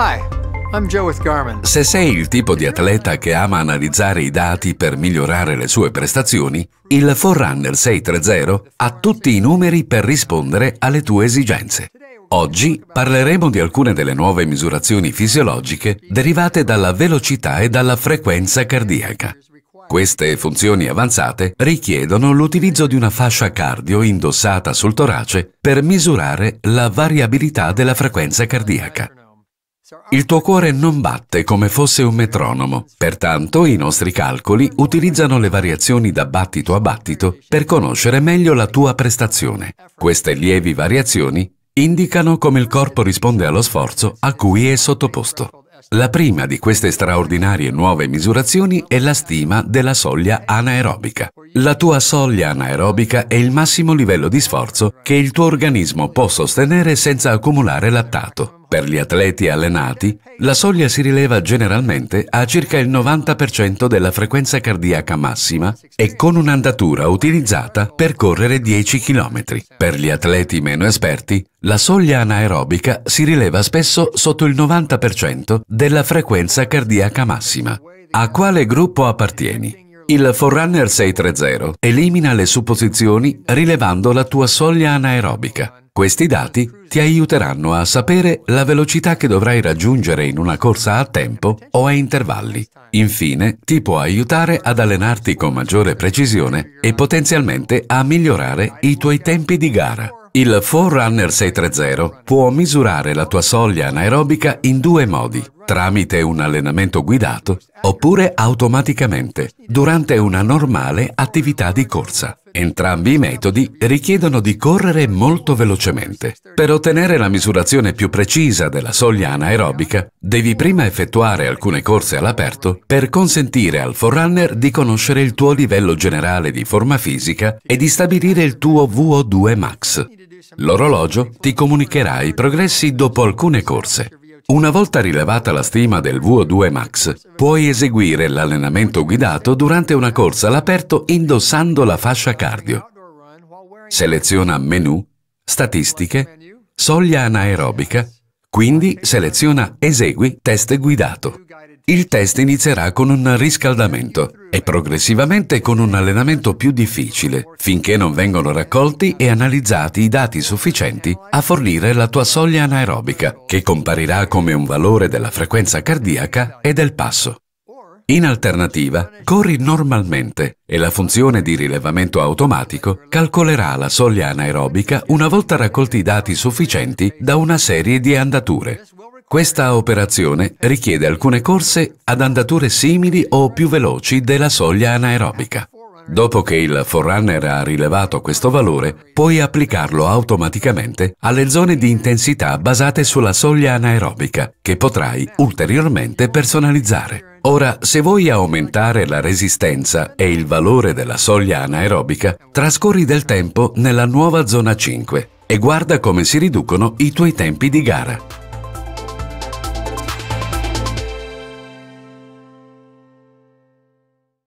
Hi, I'm Joe with Garmin. Se sei il tipo di atleta che ama analizzare i dati per migliorare le sue prestazioni, il Forerunner 630 ha tutti i numeri per rispondere alle tue esigenze. Oggi parleremo di alcune delle nuove misurazioni fisiologiche derivate dalla velocità e dalla frequenza cardiaca. Queste funzioni avanzate richiedono l'utilizzo di una fascia cardio indossata sul torace per misurare la variabilità della frequenza cardiaca. Il tuo cuore non batte come fosse un metronomo, pertanto i nostri calcoli utilizzano le variazioni da battito a battito per conoscere meglio la tua prestazione. Queste lievi variazioni indicano come il corpo risponde allo sforzo a cui è sottoposto. La prima di queste straordinarie nuove misurazioni è la stima della soglia anaerobica. La tua soglia anaerobica è il massimo livello di sforzo che il tuo organismo può sostenere senza accumulare lattato. Per gli atleti allenati, la soglia si rileva generalmente a circa il 90% della frequenza cardiaca massima e con un'andatura utilizzata per correre 10 km. Per gli atleti meno esperti, la soglia anaerobica si rileva spesso sotto il 90% della frequenza cardiaca massima. A quale gruppo appartieni? Il Forerunner 630 elimina le supposizioni rilevando la tua soglia anaerobica. Questi dati ti aiuteranno a sapere la velocità che dovrai raggiungere in una corsa a tempo o a intervalli. Infine, ti può aiutare ad allenarti con maggiore precisione e potenzialmente a migliorare i tuoi tempi di gara. Il 4Runner 630 può misurare la tua soglia anaerobica in due modi tramite un allenamento guidato oppure automaticamente durante una normale attività di corsa. Entrambi i metodi richiedono di correre molto velocemente. Per ottenere la misurazione più precisa della soglia anaerobica, devi prima effettuare alcune corse all'aperto per consentire al forerunner di conoscere il tuo livello generale di forma fisica e di stabilire il tuo VO2 max. L'orologio ti comunicherà i progressi dopo alcune corse. Una volta rilevata la stima del VO2 Max, puoi eseguire l'allenamento guidato durante una corsa all'aperto indossando la fascia cardio. Seleziona menu, statistiche, soglia anaerobica, quindi seleziona Esegui test guidato. Il test inizierà con un riscaldamento e progressivamente con un allenamento più difficile, finché non vengono raccolti e analizzati i dati sufficienti a fornire la tua soglia anaerobica, che comparirà come un valore della frequenza cardiaca e del passo. In alternativa, corri normalmente e la funzione di rilevamento automatico calcolerà la soglia anaerobica una volta raccolti i dati sufficienti da una serie di andature. Questa operazione richiede alcune corse ad andature simili o più veloci della soglia anaerobica. Dopo che il forerunner ha rilevato questo valore, puoi applicarlo automaticamente alle zone di intensità basate sulla soglia anaerobica, che potrai ulteriormente personalizzare. Ora, se vuoi aumentare la resistenza e il valore della soglia anaerobica, trascorri del tempo nella nuova zona 5 e guarda come si riducono i tuoi tempi di gara.